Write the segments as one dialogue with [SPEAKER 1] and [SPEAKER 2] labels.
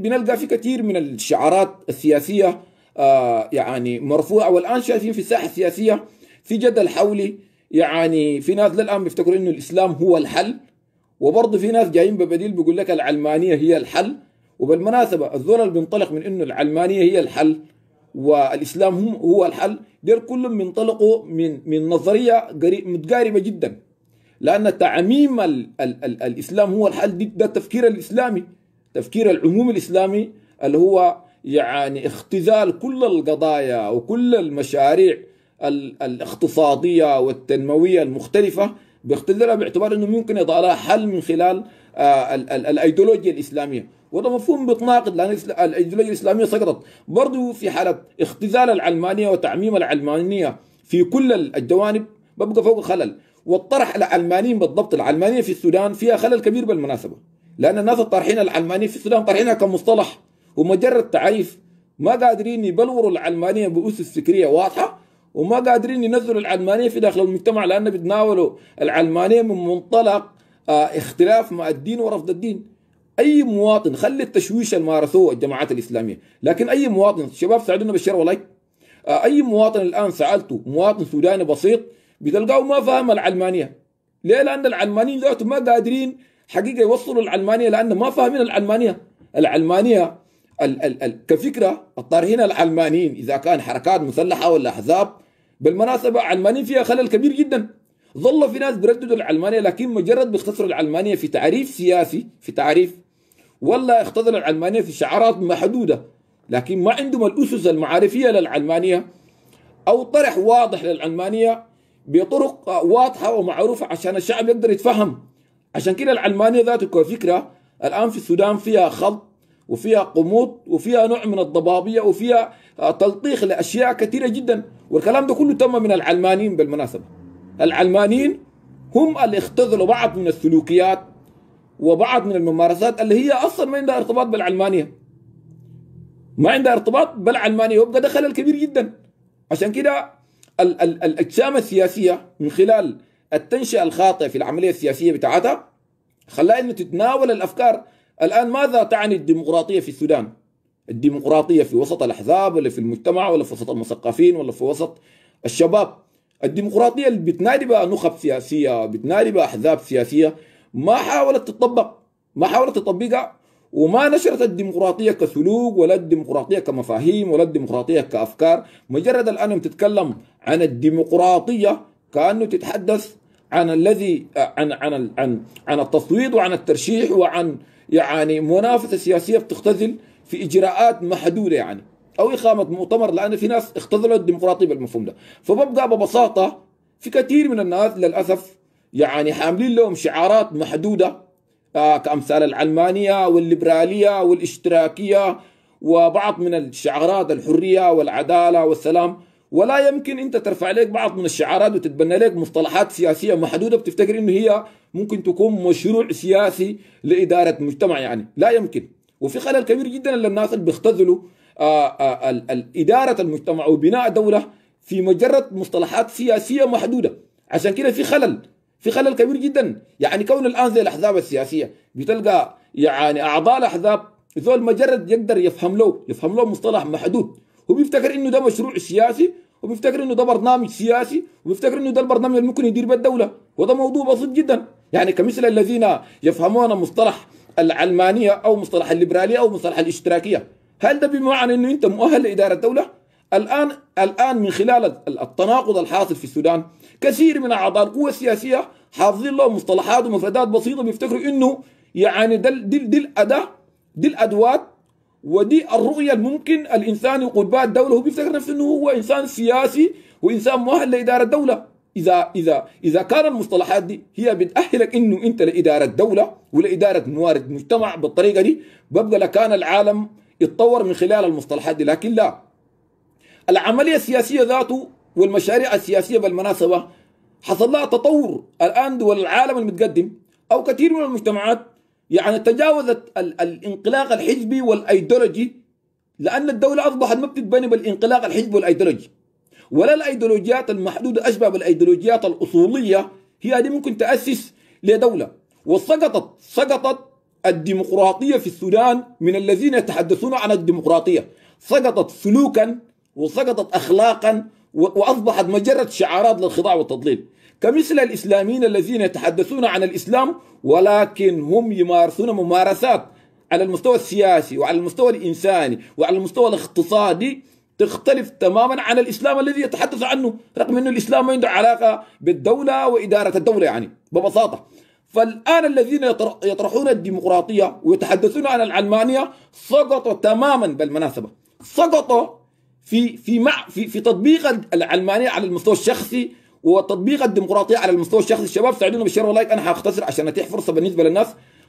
[SPEAKER 1] بنلقى في كثير من الشعارات السياسيه آه، يعني مرفوعه والان شايفين في الساحه السياسيه في جدل حولي يعني في ناس للان بيفتكروا انه الاسلام هو الحل وبرضه في ناس جايين ببديل بيقول لك العلمانيه هي الحل وبالمناسبه الذول اللي بينطلق من انه العلمانيه هي الحل والاسلام هو الحل دير كلهم بينطلقوا من من نظريه متقاربه جدا لان تعميم الـ ال ال الاسلام هو الحل ده التفكير الاسلامي تفكير العموم الإسلامي اللي هو يعني اختزال كل القضايا وكل المشاريع الاقتصادية والتنموية المختلفة باختزالها باعتبار أنه ممكن يضع لها حل من خلال آه، الايديولوجيا الاسلاميه وده مفهوم بتناقض لان الايديولوجيا الاسلاميه سقطت برضه في حاله اختزال العلمانيه وتعميم العلمانيه في كل الجوانب ببقى فوق خلل والطرح العلمانيين بالضبط العلمانيه في السودان فيها خلل كبير بالمناسبه لأن الناس الطارحين العلمانية في السودان طارحينها كمصطلح ومجرد تعريف ما قادرين يبلوروا العلمانية بأسس فكرية واضحة وما قادرين ينزلوا العلمانية في داخل المجتمع لأن بيتناولوا العلمانية من منطلق آه، اختلاف مع الدين ورفض الدين أي مواطن خلي التشويش اللي مارسوه الجماعات الإسلامية لكن أي مواطن شباب ساعدونا بالشير والله آه، أي مواطن الآن سألته مواطن سوداني بسيط بتلقاه ما فاهم العلمانية ليه لأن العلمانيين ذاتهم ما قادرين حقيقه يوصلوا العلمانيه لان ما فاهمين العلمانيه العلمانيه ال ال ال كفكره الطارحين العلمانيين اذا كان حركات مسلحه ولا احزاب بالمناسبه علمانيين فيها خلل كبير جدا ظل في ناس بيرددوا العلمانيه لكن مجرد بيختصروا العلمانيه في تعريف سياسي في تعريف ولا اختصروا العلمانيه في شعارات محدوده لكن ما عندهم الاسس المعارفيه للعلمانيه او طرح واضح للعلمانيه بطرق واضحه ومعروفه عشان الشعب يقدر يتفهم عشان كده العلمانيه ذات كفكره الان في السودان فيها خلط وفيها قموط وفيها نوع من الضبابيه وفيها آه، تلطيخ لاشياء كثيره جدا والكلام ده كله تم من العلمانيين بالمناسبه العلمانيين هم اللي اختذلوا بعض من السلوكيات وبعض من الممارسات اللي هي اصلا ما عندها ارتباط بالعلمانيه ما عندها ارتباط بالعلمانيه وبقى ده خلل كبير جدا عشان كده الاجسام السياسيه من خلال التنشئه الخاطئه في العمليه السياسيه بتاعتها خلاها انه تتناول الافكار الان ماذا تعني الديمقراطيه في السودان؟ الديمقراطيه في وسط الاحزاب ولا في المجتمع ولا في وسط المثقفين ولا في وسط الشباب الديمقراطيه اللي بتنادي بها نخب سياسيه بتنادي بها احزاب سياسيه ما حاولت تطبق ما حاولت تطبقها وما نشرت الديمقراطيه كسلوك ولا الديمقراطيه كمفاهيم ولا الديمقراطيه كافكار مجرد الان بتتكلم عن الديمقراطيه كانه تتحدث عن الذي عن عن عن عن التصويت وعن الترشيح وعن يعني منافسه سياسيه بتختزل في اجراءات محدوده يعني او اقامه مؤتمر لان في ناس اختزلوا الديمقراطيه بالمفهوم ده فببقى ببساطه في كثير من الناس للاسف يعني حاملين لهم شعارات محدوده آه، كامثال العلمانيه والليبراليه والاشتراكيه وبعض من الشعارات الحريه والعداله والسلام ولا يمكن انت ترفع لك بعض من الشعارات وتتبنى لك مصطلحات سياسيه محدوده بتفتكر انه هي ممكن تكون مشروع سياسي لاداره مجتمع يعني لا يمكن وفي خلل كبير جدا ان الناس اللي بيختزلوا آه، آه، اداره المجتمع وبناء دوله في مجرد مصطلحات سياسيه محدوده عشان كده في خلل في خلل كبير جدا يعني كون الان زي الاحزاب السياسيه بتلقى يعني اعضاء الاحزاب ذول مجرد يقدر يفهم له يفهم له مصطلح محدود وبيفتكر انه ده مشروع سياسي وبيفتكر انه ده برنامج سياسي وبيفتكر انه ده البرنامج اللي ممكن يدير بالدوله وده موضوع بسيط جدا يعني كمثل الذين يفهمون مصطلح العلمانيه او مصطلح الليبراليه او مصطلح الاشتراكيه هل ده بمعنى انه انت مؤهل لاداره الدوله الان الان من خلال التناقض الحاصل في السودان كثير من اعضاء القوى السياسيه حافظين لهم مصطلحات ومفردات بسيطه بيفتكروا انه يعني دي, دي, دي الاداه دي الادوات ودي الرؤية الممكن الإنسان يقود الدولة هو بيفتكر نفسه أنه هو إنسان سياسي وإنسان مؤهل لإدارة الدولة إذا إذا إذا كان المصطلحات دي هي بتأهلك إنه أنت لإدارة دولة ولإدارة موارد مجتمع بالطريقة دي ببقى لكان العالم يتطور من خلال المصطلحات دي لكن لا العملية السياسية ذاته والمشاريع السياسية بالمناسبة حصل لها تطور الآن دول العالم المتقدم أو كثير من المجتمعات يعني تجاوزت الانقلاق الحزبي والايديولوجي لان الدوله اصبحت ما بتتبني بالانقلاق الحزبي والايديولوجي ولا الايديولوجيات المحدوده اشبه بالايديولوجيات الاصوليه هي هذه ممكن تاسس لدوله وسقطت سقطت الديمقراطيه في السودان من الذين يتحدثون عن الديمقراطيه سقطت سلوكا وسقطت اخلاقا واصبحت مجرد شعارات للخضاع والتضليل كمثل الإسلاميين الذين يتحدثون عن الإسلام ولكن هم يمارسون ممارسات على المستوى السياسي وعلى المستوى الإنساني وعلى المستوى الاقتصادي تختلف تماما عن الإسلام الذي يتحدث عنه رغم أن الإسلام ما عنده علاقة بالدولة وإدارة الدولة يعني ببساطة فالآن الذين يطرحون الديمقراطية ويتحدثون عن العلمانية سقطوا تماما بالمناسبة سقطوا في في مع في في تطبيق العلمانية على المستوى الشخصي وتطبيق الديمقراطيه على المستوى الشخصي الشباب ساعدونا بالشير واللايك انا هختصر عشان اتيح فرصه بالنسبه للناس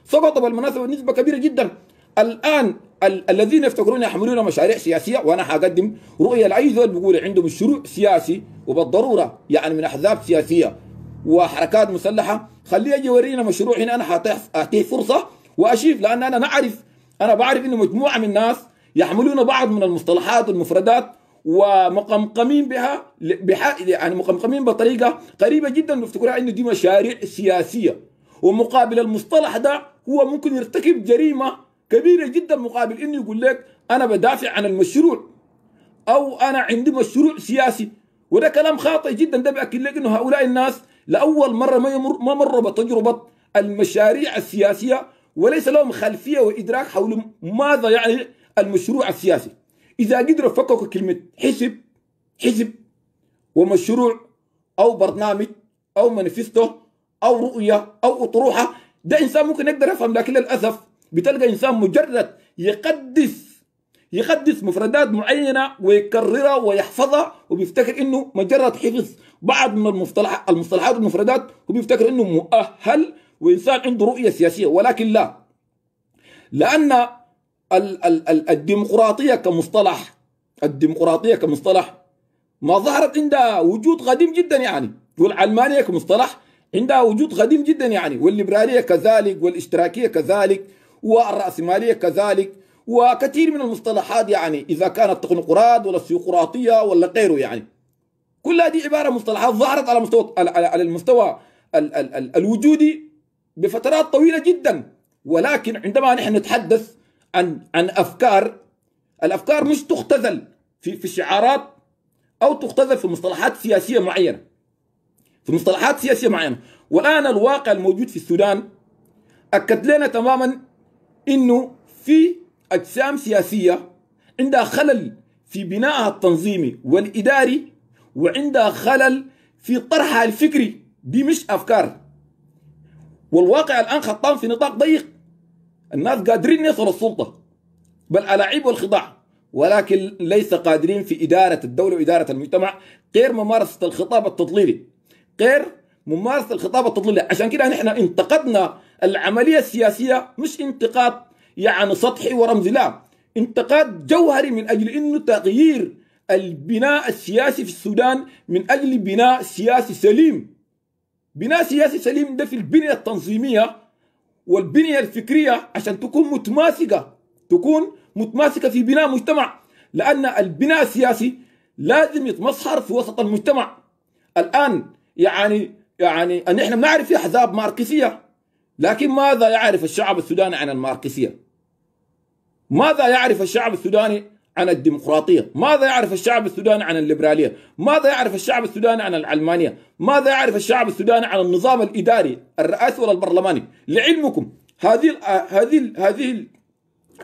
[SPEAKER 1] سقط بالمناسبه بنسبه كبيره جدا الان ال الذين يفتكرون يحملون مشاريع سياسيه وانا هقدم رؤيه لاي زول بيقول عندهم شروع سياسي وبالضروره يعني من احزاب سياسيه وحركات مسلحه خليه يجي يورينا مشروع هنا انا حاتيح فرصه واشيف لان انا نعرف انا بعرف انه مجموعه من الناس يحملون بعض من المصطلحات والمفردات ومقمقمين بها بح... يعني مقمقمين بطريقه قريبه جدا بيفتكروها انه دي مشاريع سياسيه ومقابل المصطلح ده هو ممكن يرتكب جريمه كبيره جدا مقابل انه يقول لك انا بدافع عن المشروع او انا عندي مشروع سياسي وده كلام خاطئ جدا ده بأكد لك انه هؤلاء الناس لاول مره ما يمر ما مروا بتجربه المشاريع السياسيه وليس لهم خلفيه وادراك حول ماذا يعني المشروع السياسي إذا قدروا يفككوا كلمة حزب حزب ومشروع أو برنامج أو مانيفستو أو رؤية أو أطروحة ده إنسان ممكن يقدر يفهم لكن للأسف بتلقى إنسان مجرد يقدس يقدس مفردات معينة ويكررها ويحفظها وبيفتكر إنه مجرد حفظ بعض من المصطلحات المصطلحات والمفردات وبيفتكر إنه مؤهل وإنسان عنده رؤية سياسية ولكن لا لأن الديمقراطية كمصطلح الديمقراطية كمصطلح ما ظهرت عندها وجود قديم جدا يعني والعلمانية كمصطلح عندها وجود قديم جدا يعني والليبرالية كذلك والاشتراكية كذلك والرأسمالية كذلك وكثير من المصطلحات يعني إذا كانت تقنقراط ولا السيقراطية ولا غيره يعني كل هذه عبارة مصطلحات ظهرت على مستوى على المستوى الوجودي بفترات طويلة جدا ولكن عندما نحن نتحدث عن عن افكار الافكار مش تختزل في في شعارات او تختزل في مصطلحات سياسيه معينه في مصطلحات سياسيه معينه والان الواقع الموجود في السودان اكد لنا تماما انه في اجسام سياسيه عندها خلل في بنائها التنظيمي والاداري وعندها خلل في طرحها الفكري دي مش افكار والواقع الان خطان في نطاق ضيق الناس قادرين يصلوا السلطة بل الألاعيب والخضاع ولكن ليس قادرين في إدارة الدولة وإدارة المجتمع غير ممارسة الخطاب التضليلي غير ممارسة الخطاب التضليلي عشان كده نحن انتقدنا العملية السياسية مش انتقاد يعني سطحي ورمزي لا انتقاد جوهري من أجل أنه تغيير البناء السياسي في السودان من أجل بناء سياسي سليم بناء سياسي سليم ده في البنية التنظيمية والبنيه الفكريه عشان تكون متماسكه تكون متماسكه في بناء مجتمع لان البناء السياسي لازم يتمسخر في وسط المجتمع الان يعني يعني ان احنا بنعرف في احزاب ماركسيه لكن ماذا يعرف الشعب السوداني عن الماركسيه؟ ماذا يعرف الشعب السوداني عن الديمقراطية ماذا يعرف الشعب السوداني عن الليبرالية ماذا يعرف الشعب السوداني عن العلمانية ماذا يعرف الشعب السوداني عن النظام الإداري الرئاسي ولا البرلماني لعلمكم هذه آه، هذه هذه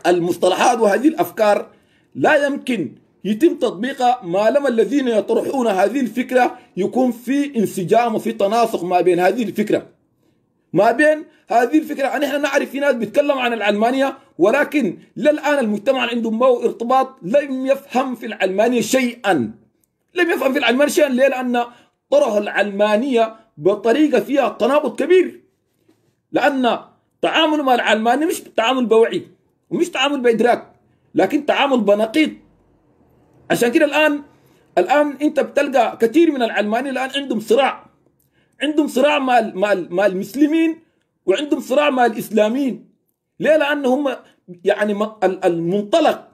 [SPEAKER 1] المصطلحات وهذه الأفكار لا يمكن يتم تطبيقها ما لم الذين يطرحون هذه الفكرة يكون في انسجام وفي تناسق ما بين هذه الفكرة ما بين هذه الفكرة يعني احنا نعرف في ناس بيتكلم عن العلمانية ولكن للآن المجتمع عندهم ما ارتباط لم يفهم في العلمانية شيئا لم يفهم في العلمانية شيئا ليه لأن طرح العلمانية بطريقة فيها تناقض كبير لأن تعامل مع العلمانية مش تعامل بوعي ومش تعامل بإدراك لكن تعامل بنقيض عشان كده الآن الآن أنت بتلقى كثير من العلمانية الآن عندهم صراع عندهم صراع مع مع مع المسلمين وعندهم صراع مع الاسلاميين ليه لان هم يعني المنطلق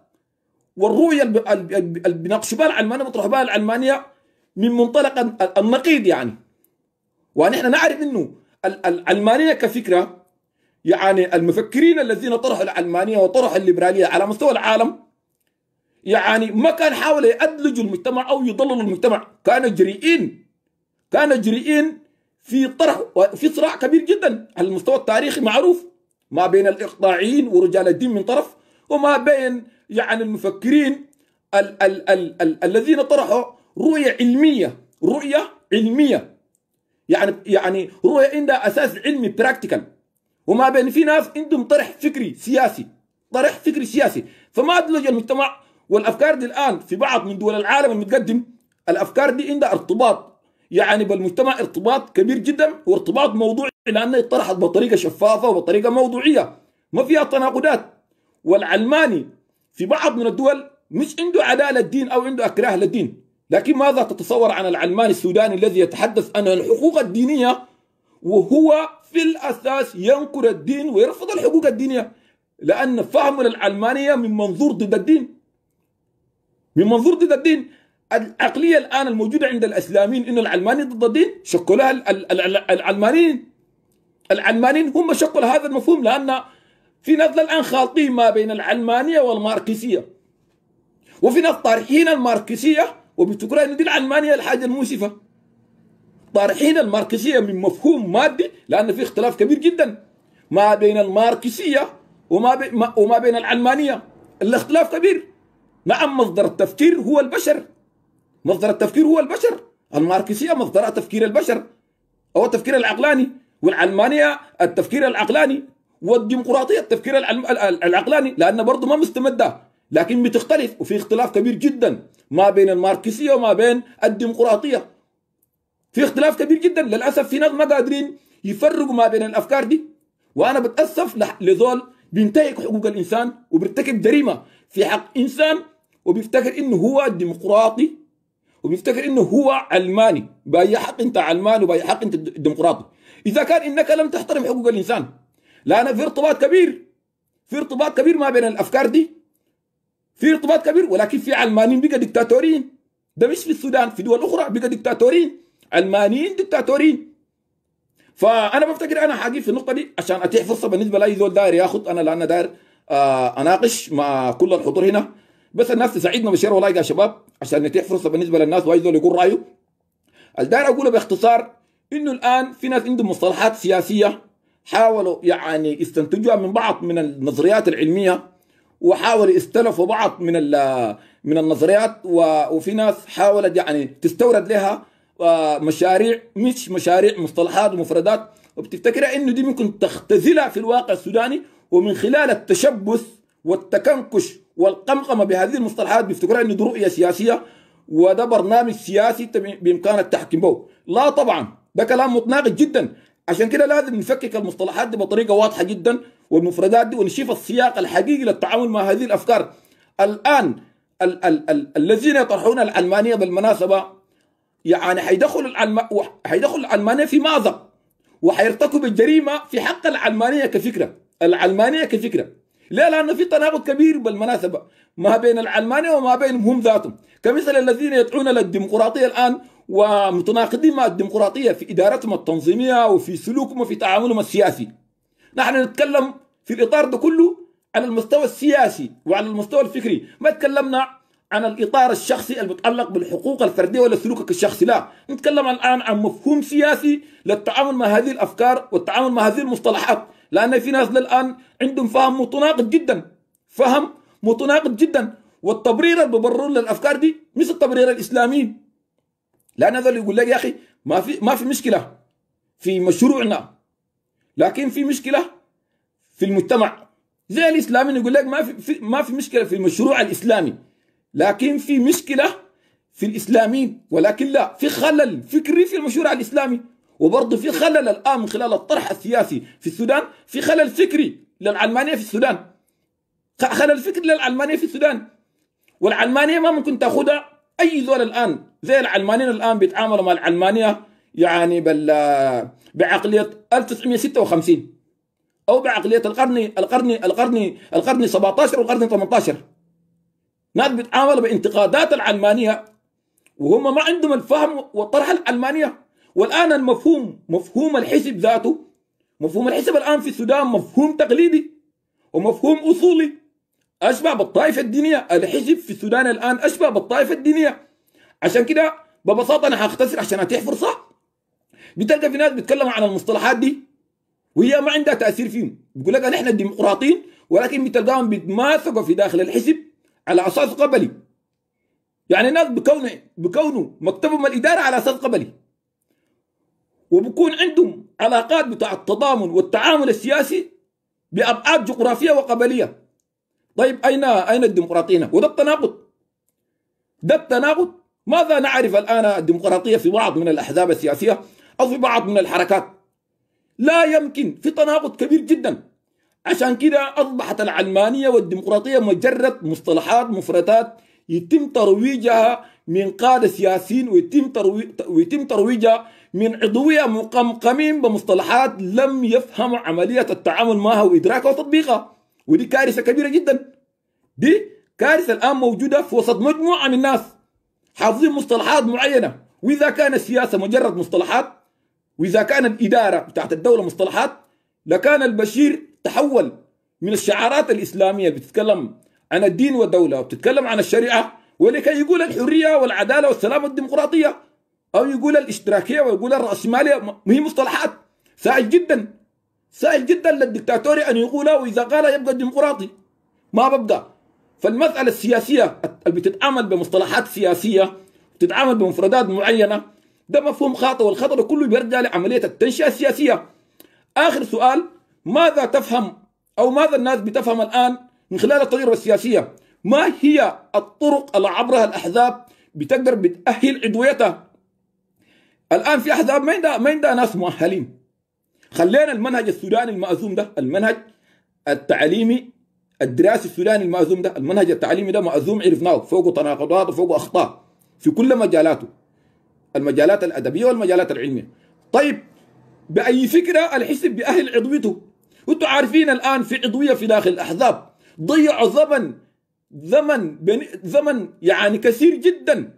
[SPEAKER 1] والرؤيه اللي بيناقشوا بها العلمانيه بيطرحوا بها العلمانيه من منطلق النقيض يعني ونحن نعرف انه العلمانيه كفكره يعني المفكرين الذين طرحوا العلمانيه وطرحوا الليبراليه على مستوى العالم يعني ما كان حاول يأدلجوا المجتمع او يضللوا المجتمع كانوا جريئين كانوا جريئين في طرح وفي صراع كبير جدا على المستوى التاريخي معروف ما بين الاقطاعيين ورجال الدين من طرف وما بين يعني المفكرين ال ال ال ال الذين طرحوا رؤيه علميه رؤيه علميه يعني يعني رؤيه عندها اساس علمي براكتيكال وما بين في ناس عندهم طرح فكري سياسي طرح فكري سياسي فما ادلج المجتمع والافكار دي الان في بعض من دول العالم المتقدم الافكار دي عندها ارتباط يعني بالمجتمع ارتباط كبير جدا وارتباط موضوعي لانه طرحت بطريقه شفافه وبطريقه موضوعيه ما فيها تناقضات والعلماني في بعض من الدول مش عنده عداء للدين او عنده اكراه للدين لكن ماذا تتصور عن العلماني السوداني الذي يتحدث عن الحقوق الدينيه وهو في الاساس ينكر الدين ويرفض الحقوق الدينيه لان فهم العلمانيه من منظور ضد الدين من منظور ضد الدين العقلية الآن الموجودة عند الأسلاميين إن العلماني ضد الدين شكوا لها العلمانيين العلمانيين هم شكلوا هذا المفهوم لأن في ناس الآن خالطين ما بين العلمانية والماركسية وفي ناس طارحين الماركسية وبيفتكروا إن دي العلمانية الحاجة الموسفة طارحين الماركسية من مفهوم مادي لأن في اختلاف كبير جدا ما بين الماركسية وما, بي وما بين العلمانية الاختلاف كبير نعم مصدر التفكير هو البشر مصدر التفكير هو البشر الماركسية مصدر تفكير البشر أو التفكير العقلاني والعلمانية التفكير العقلاني والديمقراطية التفكير العقلاني لأن برضه ما مستمدة لكن بتختلف وفي اختلاف كبير جدا ما بين الماركسية وما بين الديمقراطية في اختلاف كبير جدا للأسف في ناس ما قادرين يفرقوا ما بين الأفكار دي وأنا بتأسف لذول بينتهك حقوق الإنسان وبيرتكب جريمة في حق إنسان وبيفتكر إنه هو ديمقراطي وبيفتكر انه هو علماني باي حق انت علماني وباي حق انت ديمقراطي اذا كان انك لم تحترم حقوق الانسان لان في ارتباط كبير في ارتباط كبير ما بين الافكار دي في ارتباط كبير ولكن في علمانيين بقى دكتاتورين ده مش في السودان في دول اخرى بقى دكتاتورين علمانيين دكتاتورين فانا بفتكر انا حاجي في النقطه دي عشان اتيح فرصه بالنسبه لاي زول داير ياخذ انا لان داير آه، اناقش مع كل الحضور هنا بس الناس تساعدنا بالشير والله يا شباب عشان نتيح فرصه بالنسبه للناس ويجدوا يقول رايه الدار اقوله باختصار انه الان في ناس عندهم مصطلحات سياسيه حاولوا يعني يستنتجوها من بعض من النظريات العلميه وحاولوا يستلفوا بعض من من النظريات وفي ناس حاولت يعني تستورد لها آه، مشاريع مش مشاريع مصطلحات ومفردات وبتفتكرها انه دي ممكن تختزلها في الواقع السوداني ومن خلال التشبث والتكنكش والقمقمه بهذه المصطلحات بيفتكرها انه دي رؤيه سياسيه وده برنامج سياسي بامكانك التحكم به لا طبعا ده كلام متناقض جدا عشان كده لازم نفكك المصطلحات دي بطريقه واضحه جدا والمفردات دي ونشوف السياق الحقيقي للتعامل مع هذه الافكار الان ال- ال- ال- الذين يطرحون العلمانيه بالمناسبه يعني حيدخل العلم... حيدخل العلمانيه في مأزق وحيرتكب الجريمه في حق العلمانيه كفكره العلمانيه كفكره ليه؟ لأنه في تناقض كبير بالمناسبة ما بين العلمانية وما بينهم هم ذاتهم كمثل الذين يدعون للديمقراطية الآن ومتناقضين مع الديمقراطية في إدارتهم التنظيمية وفي سلوكهم وفي تعاملهم السياسي نحن نتكلم في الإطار ده كله على المستوى السياسي وعلى المستوى الفكري ما تكلمنا عن الإطار الشخصي المتعلق بالحقوق الفردية ولا سلوكك الشخصي لا نتكلم الآن عن مفهوم سياسي للتعامل مع هذه الأفكار والتعامل مع هذه المصطلحات لان في ناس للان عندهم فهم متناقض جدا فهم متناقض جدا والتبرير اللي ببرر للافكار دي مش التبرير الاسلامي لان هذا اللي يقول لك يا اخي ما في ما في مشكله في مشروعنا لكن في مشكله في المجتمع زي الاسلامي يقول لك ما في ما في مشكله في المشروع الاسلامي لكن في مشكله في الاسلاميين ولكن لا في خلل فكري في المشروع الاسلامي وبرضه في خلل الآن من خلال الطرح السياسي في السودان في خلل فكري للعلمانية في السودان خلل فكري للعلمانية في السودان والعلمانية ما ممكن تاخذها أي زول الآن زي العلمانيين الآن بيتعاملوا مع العلمانية يعني بال بعقلية 1956 أو بعقلية القرن القرن القرن القرن 17 والقرن 18 ناس بيتعاملوا بانتقادات العلمانية وهم ما عندهم الفهم والطرح العلمانية والآن المفهوم مفهوم الحسب ذاته مفهوم الحسب الآن في السودان مفهوم تقليدي ومفهوم أصولي أشبه بالطائفة الدينية الحزب في السودان الآن أشبه بالطائفة الدينية عشان كده ببساطة أنا هختصر عشان أتيح فرصة بتلقى في ناس بيتكلموا عن المصطلحات دي وهي ما عندها تأثير فيهم بيقول لك نحن الديمقراطيين ولكن بتلقاهم بيتماسكوا في داخل الحزب على أساس قبلي يعني الناس بكونه بكونه مكتبهم الإدارة على أساس قبلي وبكون عندهم علاقات بتاع التضامن والتعامل السياسي بأبعاد جغرافية وقبلية طيب أين أين الديمقراطية وده التناقض ده التناقض ماذا نعرف الآن الديمقراطية في بعض من الأحزاب السياسية أو في بعض من الحركات لا يمكن في تناقض كبير جدا عشان كده أصبحت العلمانية والديمقراطية مجرد مصطلحات مفردات يتم ترويجها من قادة سياسيين ويتم ترويجها من عضوية مقمقمين بمصطلحات لم يفهموا عملية التعامل معها وإدراكها وتطبيقها ودي كارثة كبيرة جدا دي كارثة الآن موجودة في وسط مجموعة من الناس حافظين مصطلحات معينة وإذا كان السياسة مجرد مصطلحات وإذا كان الإدارة بتاعت الدولة مصطلحات لكان البشير تحول من الشعارات الإسلامية اللي بتتكلم عن الدين والدولة وبتتكلم عن الشريعة ولكي يقول الحرية والعدالة والسلام والديمقراطية او يقول الاشتراكيه ويقول الراسماليه ما هي مصطلحات سهل جدا سهل جدا للدكتاتوري ان يقولها واذا قالها يبقى ديمقراطي ما ببقى فالمساله السياسيه اللي بتتعامل بمصطلحات سياسيه بتتعامل بمفردات معينه ده مفهوم خاطئ والخطا كله بيرجع لعمليه التنشئه السياسيه اخر سؤال ماذا تفهم او ماذا الناس بتفهم الان من خلال التجربه السياسيه ما هي الطرق اللي عبرها الاحزاب بتقدر بتاهل عضويتها الان في احزاب ما عندها ما عندها ناس مؤهلين خلينا المنهج السوداني المأزوم ده المنهج التعليمي الدراسي السوداني المأزوم ده المنهج التعليمي ده مأزوم عرفناه فوقه تناقضات وفوقه اخطاء في كل مجالاته المجالات الادبيه والمجالات العلميه طيب باي فكره الحسب باهل عضويته وانتم عارفين الان في عضويه في داخل الاحزاب ضيعوا زمن زمن زمن يعني كثير جدا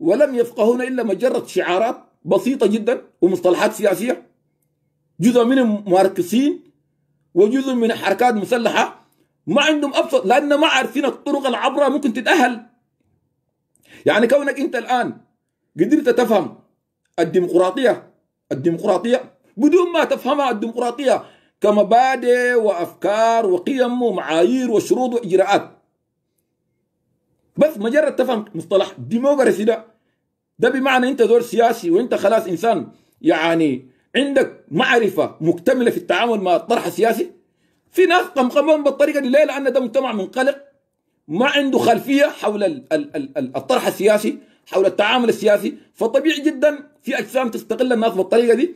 [SPEAKER 1] ولم يفقهون الا مجرد شعارات بسيطة جدا ومصطلحات سياسية جزء منهم ماركسيين وجزء من حركات مسلحة ما عندهم أبسط لأن ما عارفين الطرق العبرة ممكن تتأهل يعني كونك أنت الآن قدرت تفهم الديمقراطية الديمقراطية بدون ما تفهمها الديمقراطية كمبادئ وأفكار وقيم ومعايير وشروط وإجراءات بس مجرد تفهم مصطلح ديموغراسي ده ده بمعنى انت دور سياسي وانت خلاص انسان يعني عندك معرفه مكتمله في التعامل مع الطرح السياسي في ناس قمقمون بالطريقه دي ليه؟ لان ده مجتمع منقلق ما عنده خلفيه حول الطرح السياسي حول التعامل السياسي فطبيعي جدا في اجسام تستغل الناس بالطريقه دي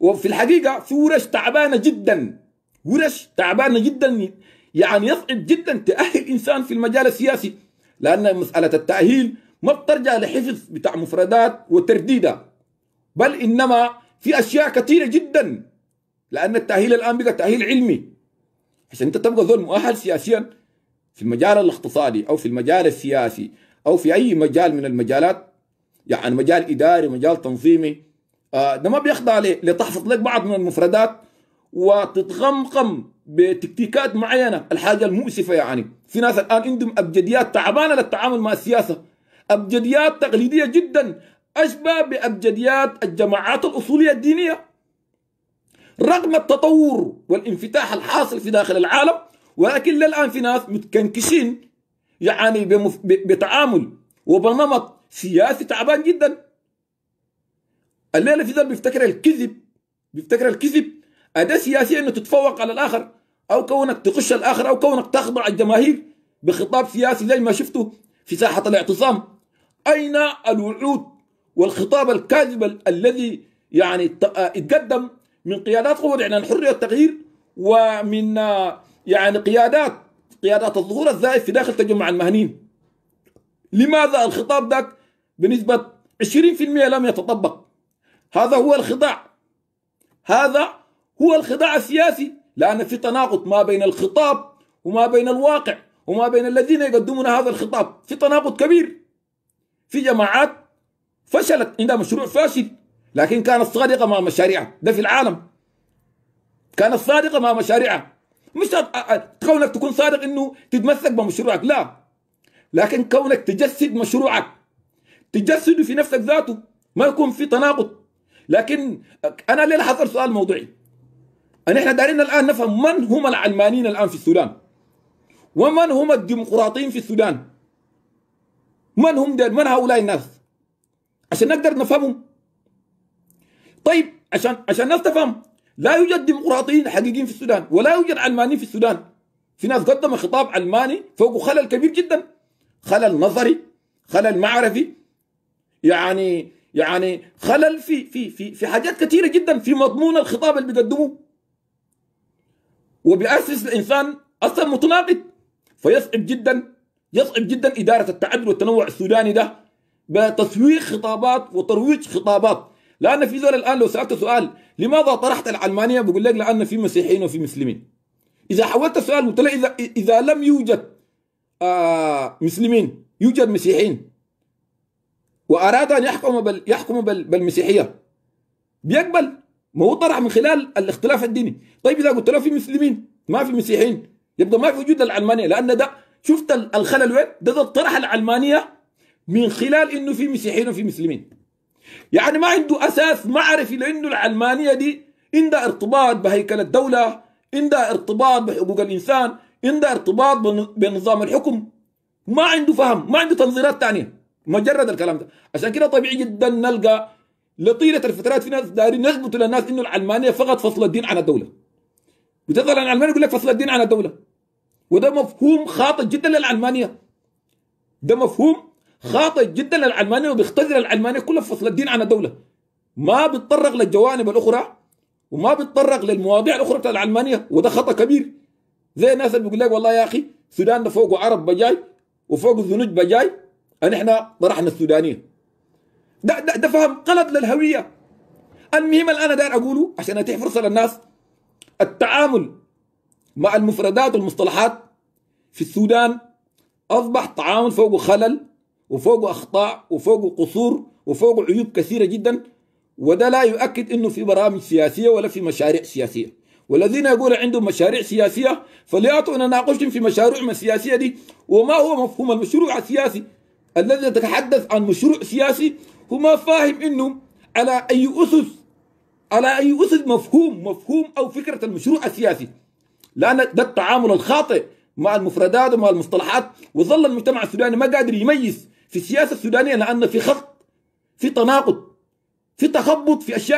[SPEAKER 1] وفي الحقيقه في ورش تعبانه جدا ورش تعبانه جدا يعني يصعب جدا تاهل انسان في المجال السياسي لان مساله التاهيل ما بترجع لحفظ بتاع مفردات وترديدها بل انما في اشياء كثيره جدا لان التاهيل الان بقى تاهيل علمي عشان انت تبقى زول مؤهل سياسيا في المجال الاقتصادي او في المجال السياسي او في اي مجال من المجالات يعني مجال اداري مجال تنظيمي آه، ده ما بيخضع لتحفظ لك بعض من المفردات وتتغمقم بتكتيكات معينه الحاجه المؤسفه يعني في ناس الان عندهم ابجديات تعبانه للتعامل مع السياسه أبجديات تقليدية جدا أشبه بأبجديات الجماعات الأصولية الدينية رغم التطور والانفتاح الحاصل في داخل العالم ولكن للآن في ناس متكنكشين يعني بتعامل وبنمط سياسي تعبان جدا الليلة في ذلك بيفتكر الكذب بيفتكر الكذب أداة سياسية أنه تتفوق على الآخر أو كونك تخش الآخر أو كونك تخضع الجماهير بخطاب سياسي زي ما شفته في ساحة الاعتصام أين الوعود والخطاب الكاذب الذي يعني آه، تقدم من قيادات قوة الإعلان الحرية والتغيير ومن آه، يعني قيادات قيادات الظهور الزائف في داخل تجمع المهنيين لماذا الخطاب ذاك بنسبة 20% لم يتطبق هذا هو الخداع هذا هو الخداع السياسي لأن في تناقض ما بين الخطاب وما بين الواقع وما بين الذين يقدمون هذا الخطاب في تناقض كبير في جماعات فشلت عندها مشروع فاشل لكن كانت صادقه مع مشاريعها ده في العالم كانت صادقه مع مشاريعها مش كونك تكون صادق انه تتمسك بمشروعك لا لكن كونك تجسد مشروعك تجسده في نفسك ذاته ما يكون في تناقض لكن انا ليه حصل سؤال موضوعي ان احنا دارين الان نفهم من هم العلمانيين الان في السودان ومن هم الديمقراطيين في السودان من هم دل من هؤلاء الناس عشان نقدر نفهمهم طيب عشان عشان الناس تفهم لا يوجد ديمقراطيين حقيقيين في السودان ولا يوجد علمانيين في السودان في ناس قدم خطاب علماني فوق خلل كبير جدا خلل نظري خلل معرفي يعني يعني خلل في في في في حاجات كثيره جدا في مضمون الخطاب اللي بيقدمه وبيأسس الانسان اصلا متناقض فيصعب جدا يصعب جدا إدارة التعدد والتنوع السوداني ده بتسويق خطابات وترويج خطابات لأن في زول الآن لو سألت سؤال لماذا طرحت العلمانية بقول لك لأن في مسيحيين وفي مسلمين إذا حولت السؤال قلت له إذا, إذا لم يوجد آه مسلمين يوجد مسيحيين وأراد أن يحكم بل يحكم بل بالمسيحية بيقبل ما هو طرح من خلال الاختلاف الديني طيب إذا قلت له في مسلمين ما في مسيحيين يبقى ما في وجود العلمانية لأن ده شفت الخلل وين ده, ده الطرح العلمانيه من خلال انه في مسيحيين وفي مسلمين يعني ما عنده اساس معرفي لانه العلمانيه دي عندها ارتباط بهيكل الدوله عندها ارتباط بحقوق الانسان عندها ارتباط بنظام الحكم ما عنده فهم ما عنده تنظيرات ثانيه مجرد الكلام ده عشان كده طبيعي جدا نلقى لطيله الفترات في ناس دايرين نثبت للناس انه العلمانيه فقط فصل الدين عن الدوله بتظهر العلمانيه يقول لك فصل الدين عن الدوله وده مفهوم خاطئ جدا للعلمانيه ده مفهوم خاطئ جدا للعلمانيه وبيختزل العلمانيه كلها في فصل الدين عن الدوله ما بيتطرق للجوانب الاخرى وما بيتطرق للمواضيع الاخرى بتاع العلمانيه وده خطا كبير زي الناس اللي بيقول لك والله يا اخي السودان ده فوقه عرب بجاي وفوقه ذنوج بجاي ان احنا طرحنا السودانيه ده ده, ده فهم غلط للهويه المهم اللي انا داير اقوله عشان اتيح فرصه للناس التعامل مع المفردات والمصطلحات في السودان أصبح تعاون فوق خلل وفوق أخطاء وفوق قصور وفوق عيوب كثيرة جدا وده لا يؤكد أنه في برامج سياسية ولا في مشاريع سياسية والذين يقول عندهم مشاريع سياسية فليأتوا أن ناقشهم في مشاريعهم السياسية دي وما هو مفهوم المشروع السياسي الذي يتحدث عن مشروع سياسي هو ما فاهم أنه على أي أسس على أي أسس مفهوم مفهوم أو فكرة المشروع السياسي لأن ده التعامل الخاطئ مع المفردات ومع المصطلحات وظل المجتمع السوداني ما قادر يميز في السياسة السودانية لأن في خط في تناقض في تخبط في أشياء